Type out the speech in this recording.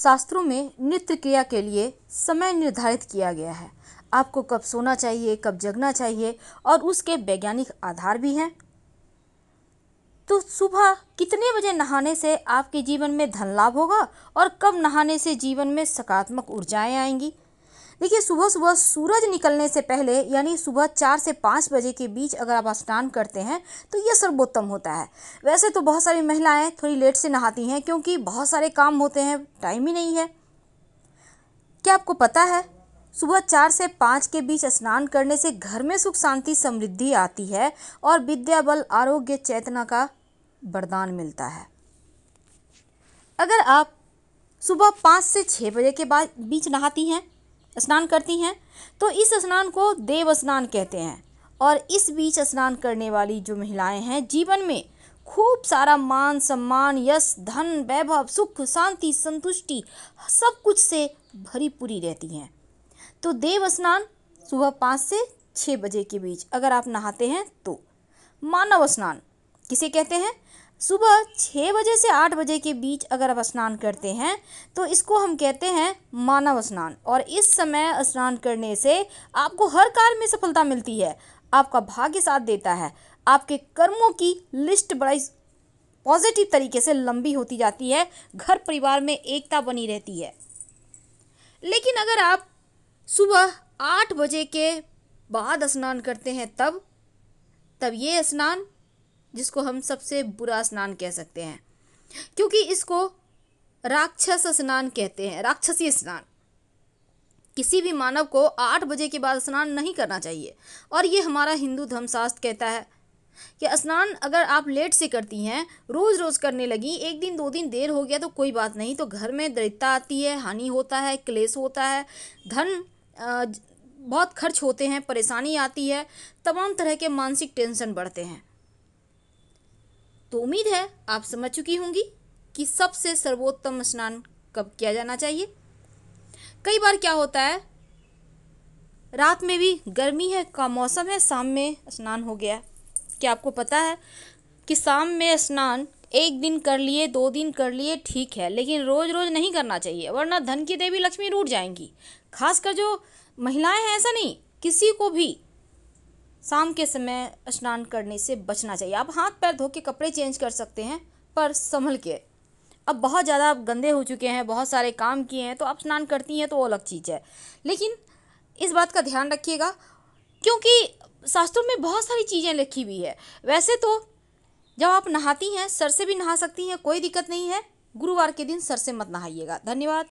शास्त्रों में नित्य क्रिया के लिए समय निर्धारित किया गया है आपको कब सोना चाहिए कब जगना चाहिए और उसके वैज्ञानिक आधार भी हैं तो सुबह कितने बजे नहाने से आपके जीवन में धन लाभ होगा और कब नहाने से जीवन में सकारात्मक ऊर्जाएं आएंगी देखिए सुबह सुबह सूरज निकलने से पहले यानी सुबह चार से पाँच बजे के बीच अगर आप स्नान करते हैं तो ये सर्वोत्तम होता है वैसे तो बहुत सारी महिलाएं थोड़ी लेट से नहाती हैं क्योंकि बहुत सारे काम होते हैं टाइम ही नहीं है क्या आपको पता है सुबह चार से पाँच के बीच स्नान करने से घर में सुख शांति समृद्धि आती है और विद्या बल आरोग्य चेतना का वरदान मिलता है अगर आप सुबह पाँच से छः बजे के बाद बीच नहाती हैं स्नान करती हैं तो इस स्नान को देव स्नान कहते हैं और इस बीच स्नान करने वाली जो महिलाएं हैं जीवन में खूब सारा मान सम्मान यश धन वैभव सुख शांति संतुष्टि सब कुछ से भरी पूरी रहती हैं तो देव स्नान सुबह पाँच से छः बजे के बीच अगर आप नहाते हैं तो मानव स्नान किसे कहते हैं सुबह छः बजे से आठ बजे के बीच अगर आप स्नान करते हैं तो इसको हम कहते हैं मानव स्नान और इस समय स्नान करने से आपको हर कार्य में सफलता मिलती है आपका भाग्य साथ देता है आपके कर्मों की लिस्ट बड़ा पॉजिटिव तरीके से लंबी होती जाती है घर परिवार में एकता बनी रहती है लेकिन अगर आप सुबह आठ बजे के बाद स्नान करते हैं तब तब ये स्नान जिसको हम सबसे बुरा स्नान कह सकते हैं क्योंकि इसको राक्षस स्नान कहते हैं राक्षसी स्नान किसी भी मानव को आठ बजे के बाद स्नान नहीं करना चाहिए और ये हमारा हिंदू धर्मशास्त्र कहता है कि स्नान अगर आप लेट से करती हैं रोज़ रोज़ करने लगी एक दिन दो दिन देर हो गया तो कोई बात नहीं तो घर में दरिद्रता आती है हानि होता है क्लेश होता है धन बहुत खर्च होते हैं परेशानी आती है तमाम तरह के मानसिक टेंशन बढ़ते हैं तो उम्मीद है आप समझ चुकी होंगी कि सबसे सर्वोत्तम स्नान कब किया जाना चाहिए कई बार क्या होता है रात में भी गर्मी है का मौसम है शाम में स्नान हो गया क्या आपको पता है कि शाम में स्नान एक दिन कर लिए दो दिन कर लिए ठीक है लेकिन रोज़ रोज़ नहीं करना चाहिए वरना धन की देवी लक्ष्मी रूट जाएंगी खासकर जो महिलाएं हैं ऐसा नहीं किसी को भी शाम के समय स्नान करने से बचना चाहिए आप हाथ पैर धो के कपड़े चेंज कर सकते हैं पर संभल के अब बहुत ज़्यादा आप गंदे हो चुके हैं बहुत सारे काम किए हैं तो आप स्नान करती हैं तो वो अलग चीज़ है लेकिन इस बात का ध्यान रखिएगा क्योंकि शास्त्रों में बहुत सारी चीज़ें लिखी हुई है वैसे तो जब आप नहाती हैं सर से भी नहा सकती हैं कोई दिक्कत नहीं है गुरुवार के दिन सर से मत नहाइएगा धन्यवाद